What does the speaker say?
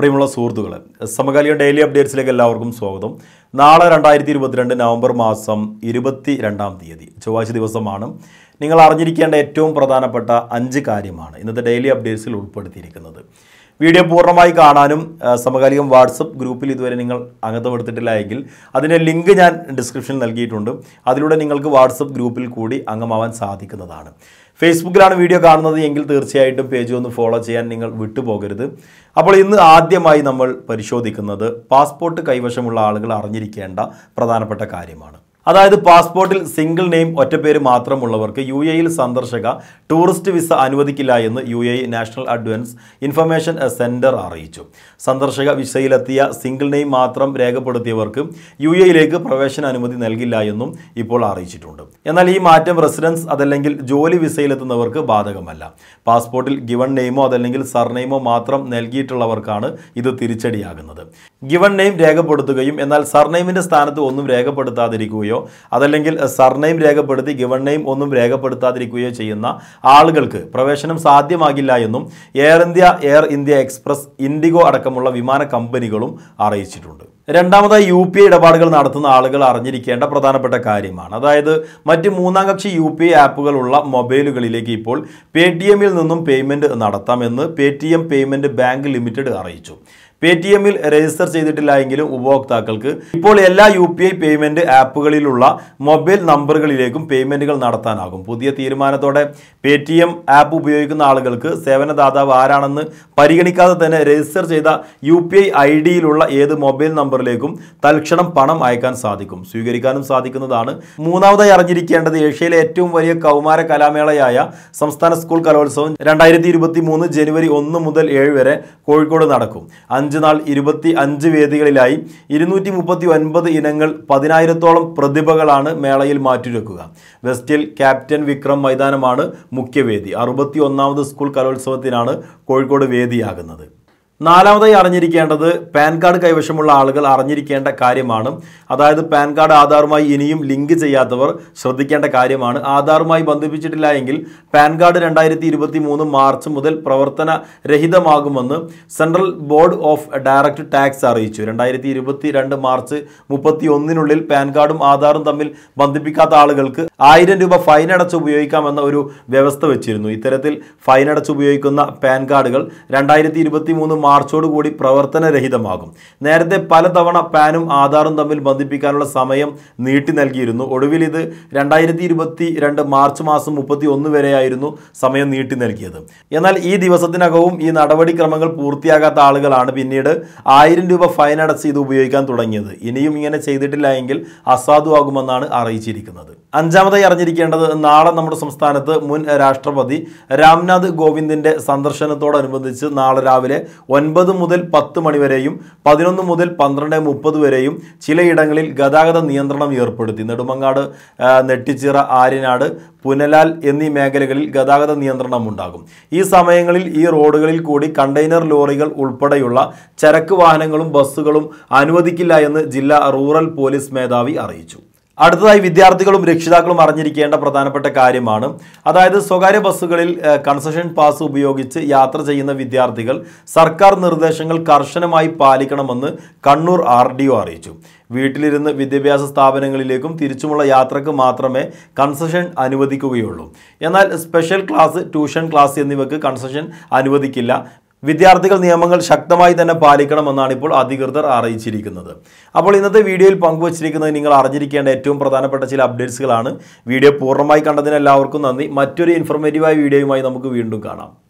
പ്രിയമുള്ള സുഹൃത്തുക്കളെ സമകാലിക ഡെയിലി അപ്ഡേറ്റ്സിലേക്ക് എല്ലാവർക്കും സ്വാഗതം നാളെ രണ്ടായിരത്തി ഇരുപത്തിരണ്ട് നവംബർ മാസം ഇരുപത്തി രണ്ടാം തീയതി ചൊവ്വാഴ്ച ദിവസമാണ് നിങ്ങൾ അറിഞ്ഞിരിക്കേണ്ട ഏറ്റവും പ്രധാനപ്പെട്ട അഞ്ച് കാര്യമാണ് ഇന്നത്തെ ഡെയിലി അപ്ഡേറ്റ്സിൽ ഉൾപ്പെടുത്തിയിരിക്കുന്നത് വീഡിയോ പൂർണ്ണമായി കാണാനും സമകാലികം വാട്സപ്പ് ഗ്രൂപ്പിൽ ഇതുവരെ നിങ്ങൾ അംഗത്വം എടുത്തിട്ടില്ല എങ്കിൽ അതിൻ്റെ ലിങ്ക് ഞാൻ ഡിസ്ക്രിപ്ഷനിൽ നൽകിയിട്ടുണ്ട് അതിലൂടെ നിങ്ങൾക്ക് വാട്സപ്പ് ഗ്രൂപ്പിൽ കൂടി അംഗമാവാൻ സാധിക്കുന്നതാണ് ഫേസ്ബുക്കിലാണ് വീഡിയോ കാണുന്നത് എങ്കിൽ തീർച്ചയായിട്ടും പേജ് ഒന്ന് ഫോളോ ചെയ്യാൻ നിങ്ങൾ വിട്ടുപോകരുത് അപ്പോൾ ഇന്ന് ആദ്യമായി നമ്മൾ പരിശോധിക്കുന്നത് പാസ്പോർട്ട് കൈവശമുള്ള ആളുകൾ അറിഞ്ഞിരിക്കേണ്ട പ്രധാനപ്പെട്ട കാര്യമാണ് അതായത് പാസ്പോർട്ടിൽ സിംഗിൾ നെയിം ഒറ്റപ്പേര് മാത്രമുള്ളവർക്ക് യു എയിൽ സന്ദർശക ടൂറിസ്റ്റ് വിസ അനുവദിക്കില്ല എന്ന് U A national advance information centre അറിയിച്ചു സന്ദർശക വിസയിലെത്തിയ സിംഗിൾ നെയിം മാത്രം രേഖപ്പെടുത്തിയവർക്ക് യു എയിലേക്ക് പ്രവേശന അനുമതി നൽകില്ല എന്നും ഇപ്പോൾ അറിയിച്ചിട്ടുണ്ട് എന്നാൽ ഈ മാറ്റം റെസിഡൻസ് അതല്ലെങ്കിൽ ജോലി വിസയിലെത്തുന്നവർക്ക് ബാധകമല്ല പാസ്പോർട്ടിൽ ഗിവൺ നെയിമോ അതല്ലെങ്കിൽ സർനെയിമോ മാത്രം നൽകിയിട്ടുള്ളവർക്കാണ് ഇത് തിരിച്ചടിയാകുന്നത് ഗിവൺ നെയിം രേഖപ്പെടുത്തുകയും എന്നാൽ സർനെയിമിൻ്റെ സ്ഥാനത്ത് ഒന്നും രേഖപ്പെടുത്താതിരിക്കുകയും രേഖപ്പെടുത്തുകയോ അതല്ലെങ്കിൽ സർനെയിം രേഖപ്പെടുത്തി ഗിവൺ നെയിം ഒന്നും രേഖപ്പെടുത്താതിരിക്കുകയോ ചെയ്യുന്ന ആളുകൾക്ക് പ്രവേശനം സാധ്യമാകില്ല എന്നും Air India Air India Express IndiGo അടക്കമുള്ള വിമാന കമ്പനികളും അറിയിച്ചിട്ടുണ്ട് രണ്ടാമതായി യു പി ഐ ഇടപാടുകൾ നടത്തുന്ന ആളുകൾ അറിഞ്ഞിരിക്കേണ്ട പ്രധാനപ്പെട്ട കാര്യമാണ് അതായത് മറ്റ് മൂന്നാം കക്ഷി യു പി ഐ ആപ്പുകളുള്ള മൊബൈലുകളിലേക്ക് ഇപ്പോൾ പേ ടി എമ്മിൽ നിന്നും പേയ്മെൻറ്റ് നടത്താമെന്ന് Paytm payment bank limited അറിയിച്ചു പേ ടി എമ്മിൽ രജിസ്റ്റർ ചെയ്തിട്ടില്ല എങ്കിലും ഉപഭോക്താക്കൾക്ക് ഇപ്പോൾ എല്ലാ യു പി ഐ പേയ്മെന്റ് ആപ്പുകളിലുള്ള മൊബൈൽ നമ്പറുകളിലേക്കും പേയ്മെന്റുകൾ നടത്താനാകും പുതിയ തീരുമാനത്തോടെ പേ ടി എം ആപ്പ് ഉപയോഗിക്കുന്ന ആളുകൾക്ക് സേവനദാതാവ് ആരാണെന്ന് പരിഗണിക്കാതെ തന്നെ രജിസ്റ്റർ ചെയ്ത യു പി ഐ ഐ ഡിയിലുള്ള ഏത് മൊബൈൽ നമ്പറിലേക്കും തൽക്ഷണം പണം അയക്കാൻ സാധിക്കും സ്വീകരിക്കാനും സാധിക്കുന്നതാണ് മൂന്നാമതായി അറിഞ്ഞിരിക്കേണ്ടത് ഏഷ്യയിലെ ഏറ്റവും വലിയ കൗമാര കലാമേളയായ സംസ്ഥാന സ്കൂൾ കലോത്സവം രണ്ടായിരത്തി ജനുവരി ഒന്ന് മുതൽ ഏഴ് വരെ കോഴിക്കോട് നടക്കും അഞ്ച് നാൾ ഇരുപത്തി അഞ്ച് വേദികളിലായി ഇരുന്നൂറ്റി മുപ്പത്തി ഒൻപത് ഇനങ്ങൾ പതിനായിരത്തോളം പ്രതിഭകളാണ് മേളയിൽ മാറ്റിവെക്കുക വെസ്റ്റിൽ ക്യാപ്റ്റൻ വിക്രം മൈതാനമാണ് മുഖ്യവേദി അറുപത്തി ഒന്നാമത് സ്കൂൾ കലോത്സവത്തിനാണ് കോഴിക്കോട് വേദിയാകുന്നത് നാലാമതായി അറിഞ്ഞിരിക്കേണ്ടത് പാൻ കാർഡ് കൈവശമുള്ള ആളുകൾ അറിഞ്ഞിരിക്കേണ്ട കാര്യമാണ് അതായത് പാൻ കാർഡ് ആധാറുമായി ഇനിയും ലിങ്ക് ചെയ്യാത്തവർ ശ്രദ്ധിക്കേണ്ട കാര്യമാണ് ആധാറുമായി ബന്ധിപ്പിച്ചിട്ടില്ല എങ്കിൽ പാൻ കാർഡ് രണ്ടായിരത്തി മാർച്ച് മുതൽ പ്രവർത്തന രഹിതമാകുമെന്ന് central board of direct tax അറിയിച്ചു രണ്ടായിരത്തി മാർച്ച് മുപ്പത്തി ഒന്നിനുള്ളിൽ പാൻ കാർഡും ആധാറും തമ്മിൽ ബന്ധിപ്പിക്കാത്ത ആളുകൾക്ക് ആയിരം രൂപ ഫൈൻ അടച്ച് ഉപയോഗിക്കാമെന്ന ഒരു വ്യവസ്ഥ വെച്ചിരുന്നു ഇത്തരത്തിൽ ഫൈൻ അടച്ച് ഉപയോഗിക്കുന്ന പാൻ കാർഡുകൾ രണ്ടായിരത്തി മാർച്ചോടുകൂടി പ്രവർത്തനരഹിതമാകും നേരത്തെ പലതവണ പാനും ആധാറും തമ്മിൽ ബന്ധിപ്പിക്കാനുള്ള സമയം നീട്ടി നൽകിയിരുന്നു ഒടുവിൽ ഇത് രണ്ടായിരത്തി ഇരുപത്തി രണ്ട് മാർച്ച് മാസം മുപ്പത്തി ഒന്ന് വരെയായിരുന്നു സമയം നീട്ടി നൽകിയത് എന്നാൽ ഈ ദിവസത്തിനകവും ഈ നടപടിക്രമങ്ങൾ പൂർത്തിയാകാത്ത ആളുകളാണ് പിന്നീട് ആയിരം രൂപ ഫൈൻ അടച്ച് ഇത് ഉപയോഗിക്കാൻ തുടങ്ങിയത് ഇനിയും ഇങ്ങനെ ചെയ്തിട്ടില്ല എങ്കിൽ അസാധുവാകുമെന്നാണ് അറിയിച്ചിരിക്കുന്നത് അഞ്ചാമതായി അറിഞ്ഞിരിക്കേണ്ടത് നാളെ നമ്മുടെ സംസ്ഥാനത്ത് മുൻ രാഷ്ട്രപതി രാംനാഥ് കോവിന്ദിന്റെ സന്ദർശനത്തോടനുബന്ധിച്ച് നാളെ രാവിലെ ഒൻപത് മുതൽ പത്ത് മണിവരെയും പതിനൊന്ന് മുതൽ പന്ത്രണ്ട് മുപ്പത് വരെയും ചിലയിടങ്ങളിൽ ഗതാഗത നിയന്ത്രണം ഏർപ്പെടുത്തി നെടുമങ്ങാട് നെട്ടിച്ചിറ ആര്യനാട് പുനലാൽ എന്നീ മേഖലകളിൽ ഗതാഗത നിയന്ത്രണം ഉണ്ടാകും ഈ സമയങ്ങളിൽ ഈ റോഡുകളിൽ കൂടി കണ്ടെയ്നർ ലോറികൾ ഉൾപ്പെടെയുള്ള ചരക്ക് വാഹനങ്ങളും ബസ്സുകളും അനുവദിക്കില്ല എന്ന് ജില്ലാ റൂറൽ പോലീസ് മേധാവി അറിയിച്ചു അടുത്തതായി വിദ്യാർത്ഥികളും രക്ഷിതാക്കളും അറിഞ്ഞിരിക്കേണ്ട പ്രധാനപ്പെട്ട കാര്യമാണ് അതായത് സ്വകാര്യ ബസ്സുകളിൽ കൺസഷൻ പാസ് ഉപയോഗിച്ച് യാത്ര ചെയ്യുന്ന വിദ്യാർത്ഥികൾ സർക്കാർ നിർദ്ദേശങ്ങൾ കർശനമായി പാലിക്കണമെന്ന് കണ്ണൂർ ആർ അറിയിച്ചു വീട്ടിലിരുന്ന് വിദ്യാഭ്യാസ സ്ഥാപനങ്ങളിലേക്കും തിരിച്ചുമുള്ള യാത്രക്ക് മാത്രമേ കൺസഷൻ അനുവദിക്കുകയുള്ളൂ എന്നാൽ സ്പെഷ്യൽ ക്ലാസ് ട്യൂഷൻ ക്ലാസ് എന്നിവയ്ക്ക് കൺസഷൻ അനുവദിക്കില്ല വിദ്യാർത്ഥികൾ നിയമങ്ങൾ ശക്തമായി തന്നെ പാലിക്കണമെന്നാണ് ഇപ്പോൾ അധികൃതർ അറിയിച്ചിരിക്കുന്നത് അപ്പോൾ ഇന്നത്തെ വീഡിയോയിൽ പങ്കുവച്ചിരിക്കുന്നത് നിങ്ങൾ അറിഞ്ഞിരിക്കേണ്ട ഏറ്റവും പ്രധാനപ്പെട്ട ചില അപ്ഡേറ്റ്സുകളാണ് വീഡിയോ പൂർണ്ണമായി കണ്ടതിന് എല്ലാവർക്കും നന്ദി മറ്റൊരു ഇൻഫോർമേറ്റീവായ വീഡിയോയുമായി നമുക്ക് വീണ്ടും കാണാം